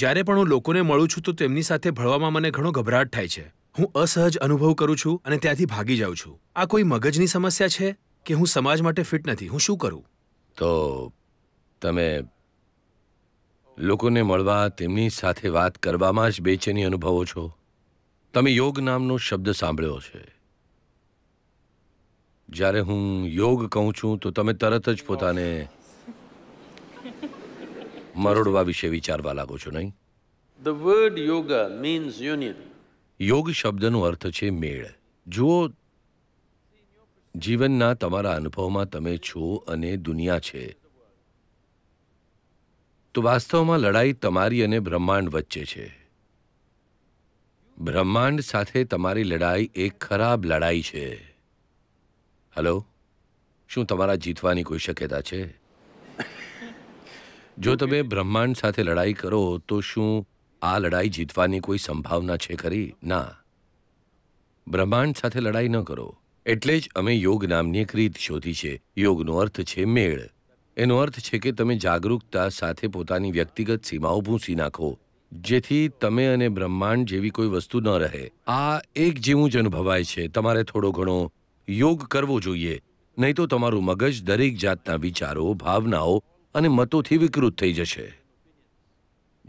જ્યારે પણ હું લોકોને મળું છું તો તેમની સાથે ભળવામાં મને ઘણો ગભરાટ થાય છે હું અસહજ અનુભવ કરું છું અને ત્યાંથી ભાગી જાઉં છું આ કોઈ મગજની સમસ્યા છે કે હું સમાજ માટે ફિટ નથી હું શું કરું તો તમે લોકોને મળવા તેમની સાથે વાત કરવામાં જ બેચેની અનુભવો છો તમે યોગ નામનો શબ્દ સાંભળ્યો છે જ્યારે હું યોગ કહું છું તો તમે તરત જ પોતાને મરોડવા વિશે વિચારવા લાગો છો નહીં the word yoga means union યોગ શબ્દનો અર્થ છે મેળ જુઓ જીવનના તમારા અનુભવમાં તમે છો અને દુનિયા છે તો વાસ્તવમાં લડાઈ તમારી અને બ્રહ્માંડ વચ્ચે છે બ્રહ્માંડ સાથે તમારી લડાઈ એક ખરાબ લડાઈ છે હલો શું તમારા જીતવાની કોઈ શક્યતા છે જો તમે બ્રહ્માંડ સાથે લડાઈ કરો તો શું આ લડાઈ જીતવાની કોઈ સંભાવના છે ખરી ના બ્રહ્માંડ સાથે લડાઈ ન કરો એટલે જ અમે યોગ નામની એક રીત શોધી છે યોગનો અર્થ છે મેળ એનો અર્થ છે કે તમે જાગરૂકતા સાથે પોતાની વ્યક્તિગત સીમાઓ ભૂંસી નાખો જેથી તમે અને બ્રહ્માંડ જેવી કોઈ વસ્તુ ન રહે આ એક જેવું જ અનુભવાય છે તમારે થોડો ઘણો યોગ કરવો જોઈએ નહીં તો તમારું મગજ દરેક જાતના વિચારો ભાવનાઓ અને મતોથી વિકૃત થઈ જશે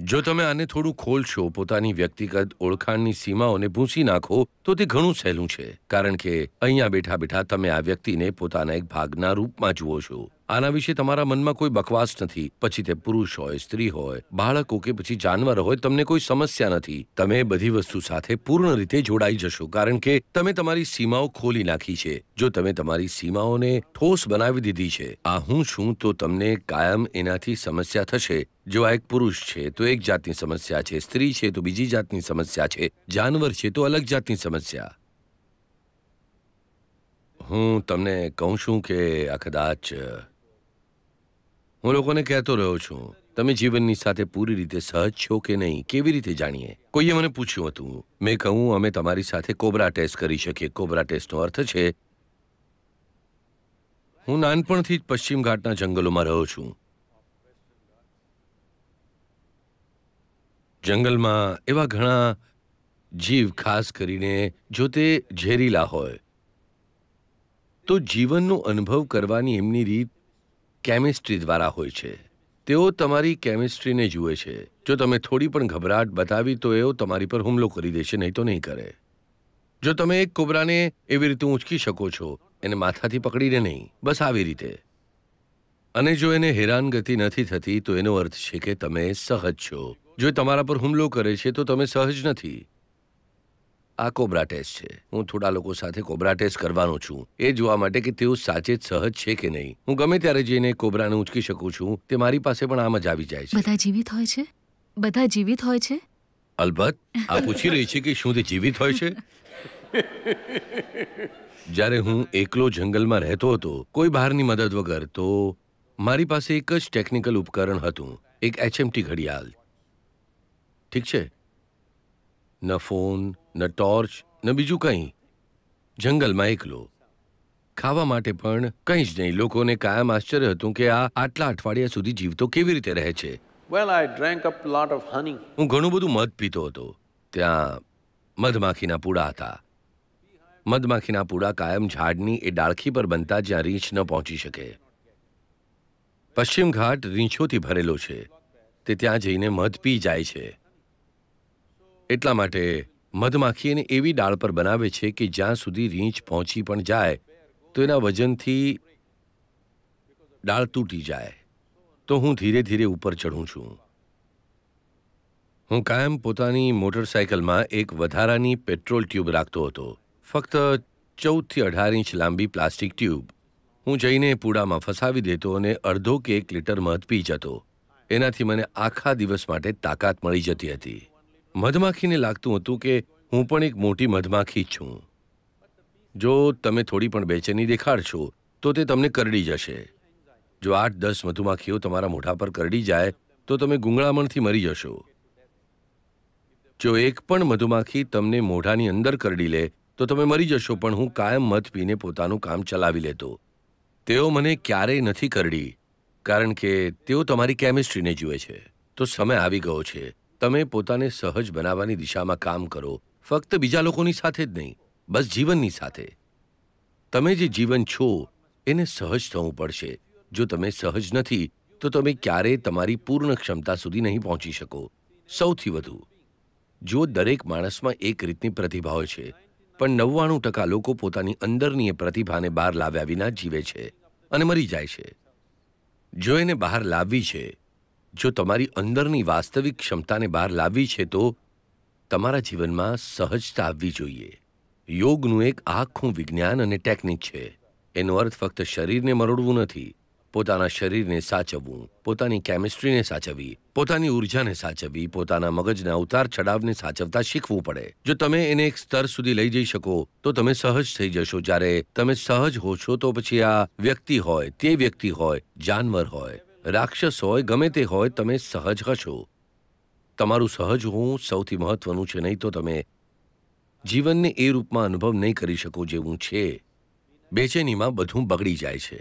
જો તમે આને થોડું ખોલશો પોતાની વ્યક્તિગત ઓળખાણની સીમાઓને ભૂંસી નાખો તો તે ઘણું સહેલું છે કારણ કે અહીંયા બેઠા બેઠા તમે આ વ્યક્તિને પોતાના એક ભાગના રૂપમાં જુઓ છો આના વિશે તમારા મનમાં કોઈ બકવાસ નથી પછી તે પુરુષ હોય સ્ત્રી હોય બાળકો કે પછી જાનવર હોય તમને કોઈ સમસ્યા નથી તમે બધી વસ્તુ સાથે પૂર્ણ રીતે જોડાઈ જશો કારણ કે તમે તમારી સીમાઓ ખોલી નાખી છે જો તમે તમારી સીમાઓને ઠોસ બનાવી દીધી છે આ હું છું તો તમને કાયમ એનાથી સમસ્યા થશે જો આ એક પુરુષ છે તો એક જાતની સમસ્યા છે સ્ત્રી છે તો બીજી જાતની સમસ્યા છે જાનવર છે તો અલગ જાતની સમસ્યા હું તમને કહું છું કે આ કદાચ હું લોકોને કહેતો રહ્યો છું તમે જીવનની સાથે પૂરી રીતે સહજ છો કે નહીં કેવી રીતે જાણીએ કોઈએ મને પૂછ્યું હતું મેં કહું અમે તમારી સાથે કોબરા ટેસ્ટ કરી શકીએ કોબરા ટેસ્ટનો અર્થ છે હું નાનપણથી જ પશ્ચિમ ઘાટના જંગલોમાં રહ્યો છું જંગલમાં એવા ઘણા જીવ ખાસ કરીને જો તે ઝેરીલા હોય તો જીવનનો અનુભવ કરવાની એમની રીત કેમિસ્ટ્રી દ્વારા હોય છે તેઓ તમારી કેમિસ્ટ્રીને જુએ છે જો તમે થોડી પણ ગભરાટ બતાવી તો એઓ તમારી પર હુમલો કરી દેશે નહીં તો નહીં કરે જો તમે એક કોબરાને એવી રીતે ઊંચકી શકો છો એને માથાથી પકડીને નહીં બસ આવી રીતે અને જો એને હેરાનગતિ નથી થતી તો એનો અર્થ છે કે તમે સહજ છો જો તમારા પર હુમલો કરે છે તો તમે સહજ નથી આ કોબ્રા ટેસ્ટ છે હું થોડા લોકો સાથે કોબ્રા ટેસ્ટ કરવાનો છું એ જોવા માટે કે તેઓ સાચે જ સહજ છે કે નહીં હું ગમે ત્યારે જઈને કોબ્રાને ઉંચકી શકું છું તે મારી પાસે પણ આમ જ આવી જાય છે બધા જીવિત હોય છે બધા જીવિત હોય છે અલબત્ત આ પૂછી રહી છે કે શું તે જીવિત હોય છે જ્યારે હું એકલો જંગલમાં રહેતો હતો કોઈ બહારની મદદ વગર તો મારી પાસે એક જ ટેકનિકલ ઉપકરણ હતું એક એચએમટી ઘડિયાળ ઠીક છે ન ફોન ન ટોર્ચ ન બીજું કંઈ જંગલમાં એકલો ખાવા માટે પણ કંઈ જ નહીં લોકોને કાયમ આશ્ચર્ય હતું કે આ આટલા અઠવાડિયા સુધી જીવતો કેવી રીતે રહે છે well I drank up lot of honey હું ઘણું બધું મધ પીતો હતો ત્યાં મધમાખીના પૂડા હતા મધમાખીના પૂડા કાયમ ઝાડની એ ડાળખી પર બનતા જ્યાં રીંછ ન પહોંચી શકે પશ્ચિમ ઘાટ રીંછોથી ભરેલો છે તે ત્યાં જઈને મધ પી જાય છે એટલા માટે મધમાખી એને એવી ડાળ પર બનાવે છે કે જ્યાં સુધી રીંછ પહોંચી પણ જાય તો એના વજનથી ડાળ તૂટી જાય તો હું ધીરે ધીરે ઉપર ચઢું છું હું કાયમ પોતાની મોટરસાયકલમાં એક વધારાની પેટ્રોલ ટ્યુબ રાખતો હતો ફક્ત ચૌદથી અઢાર ઇંચ લાંબી પ્લાસ્ટિક ટ્યુબ હું જઈને પૂડામાં ફસાવી દેતો અને અડધો કે એક લીટર મધ પી જતો એનાથી મને આખા દિવસ માટે તાકાત મળી જતી હતી મધમાખીને લાગતું હતું કે હું પણ એક મોટી મધમાખી છું જો તમે થોડી પણ બેચેની દેખાડશો તો તે તમને કરડી જશે જો આઠ દસ મધુમાખીઓ તમારા મોઢા પર કરડી જાય તો તમે ગુંગળામણથી મરી જશો જો એક પણ મધુમાખી તમને મોઢાની અંદર કરડી લે તો તમે મરી જશો પણ હું કાયમ મધ પીને પોતાનું કામ ચલાવી લેતો તેઓ મને ક્યારેય નથી કરડી કારણ કે તેઓ તમારી કેમિસ્ટ્રીને જુએ છે તો સમય આવી ગયો છે તમે પોતાને સહજ બનાવવાની દિશામાં કામ કરો ફક્ત બીજા લોકોની સાથે જ નહીં બસ જીવનની સાથે તમે જે જીવન છો એને સહજ થવું પડશે જો તમે સહજ નથી તો તમે ક્યારેય તમારી પૂર્ણ ક્ષમતા સુધી નહીં પહોંચી શકો સૌથી વધુ જો દરેક માણસમાં એક રીતની પ્રતિભા હોય છે પણ નવ્વાણું ટકા લોકો પોતાની અંદરની એ પ્રતિભાને બહાર લાવ્યા વિના જીવે છે અને મરી જાય છે જો એને બહાર લાવવી છે જો તમારી અંદરની વાસ્તવિક ક્ષમતાને બહાર લાવવી છે તો તમારા જીવનમાં સહજતા આવવી જોઈએ યોગનું એક આખું વિજ્ઞાન અને ટેકનિક છે એનો અર્થ ફક્ત શરીરને મરોડવું નથી પોતાના શરીરને સાચવવું પોતાની કેમિસ્ટ્રીને સાચવવી પોતાની ઉર્જાને સાચવવી પોતાના મગજના ઉતાર ચડાવને સાચવતા શીખવું પડે જો તમે એને એક સ્તર સુધી લઈ જઈ શકો તો તમે સહજ થઈ જશો જ્યારે તમે સહજ હો છો તો પછી આ વ્યક્તિ હોય તે વ્યક્તિ હોય જાનવર હોય રાક્ષસ હોય ગમે તે હોય તમે સહજ હશો તમારું સહજ હોવું સૌથી મહત્વનું છે નહીં તો તમે જીવનને એ રૂપમાં અનુભવ નહીં કરી શકો જેવું છે બેચેનીમાં બધું બગડી જાય છે